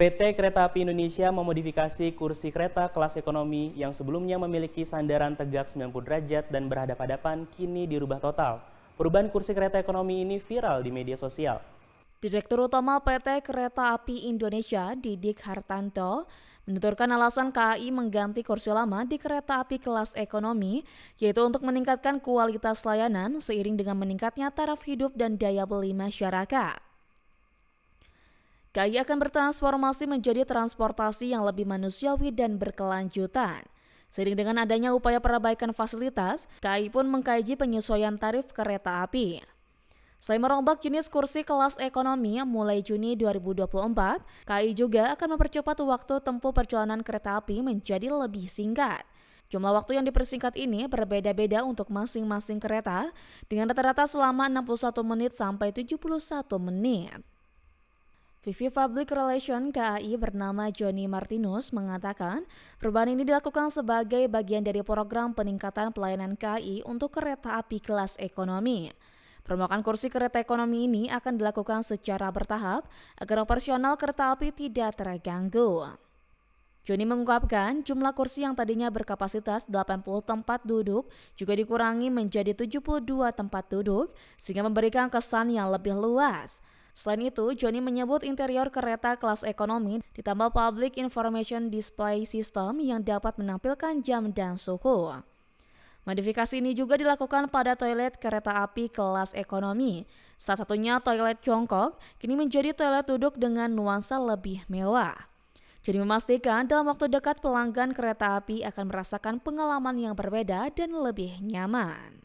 PT Kereta Api Indonesia memodifikasi kursi kereta kelas ekonomi yang sebelumnya memiliki sandaran tegak 90 derajat dan berhadapan-hadapan kini dirubah total. Perubahan kursi kereta ekonomi ini viral di media sosial. Direktur Utama PT Kereta Api Indonesia, Didik Hartanto, menuturkan alasan KAI mengganti kursi lama di kereta api kelas ekonomi, yaitu untuk meningkatkan kualitas layanan seiring dengan meningkatnya taraf hidup dan daya beli masyarakat. KAI akan bertransformasi menjadi transportasi yang lebih manusiawi dan berkelanjutan. Sering dengan adanya upaya perbaikan fasilitas, KAI pun mengkaji penyesuaian tarif kereta api. Selain merombak jenis kursi kelas ekonomi mulai Juni 2024, KAI juga akan mempercepat waktu tempuh perjalanan kereta api menjadi lebih singkat. Jumlah waktu yang dipersingkat ini berbeda-beda untuk masing-masing kereta dengan rata-rata selama 61 menit sampai 71 menit. Vivi Public Relation KAI bernama Johnny Martinus mengatakan, perubahan ini dilakukan sebagai bagian dari program peningkatan pelayanan KAI untuk kereta api kelas ekonomi. Permukaan kursi kereta ekonomi ini akan dilakukan secara bertahap agar operasional kereta api tidak terganggu. Joni mengungkapkan jumlah kursi yang tadinya berkapasitas 80 tempat duduk juga dikurangi menjadi 72 tempat duduk sehingga memberikan kesan yang lebih luas. Selain itu, Johnny menyebut interior kereta kelas ekonomi ditambah Public Information Display System yang dapat menampilkan jam dan suhu. Modifikasi ini juga dilakukan pada toilet kereta api kelas ekonomi. Salah satunya toilet jongkok kini menjadi toilet duduk dengan nuansa lebih mewah. Jadi memastikan dalam waktu dekat pelanggan kereta api akan merasakan pengalaman yang berbeda dan lebih nyaman.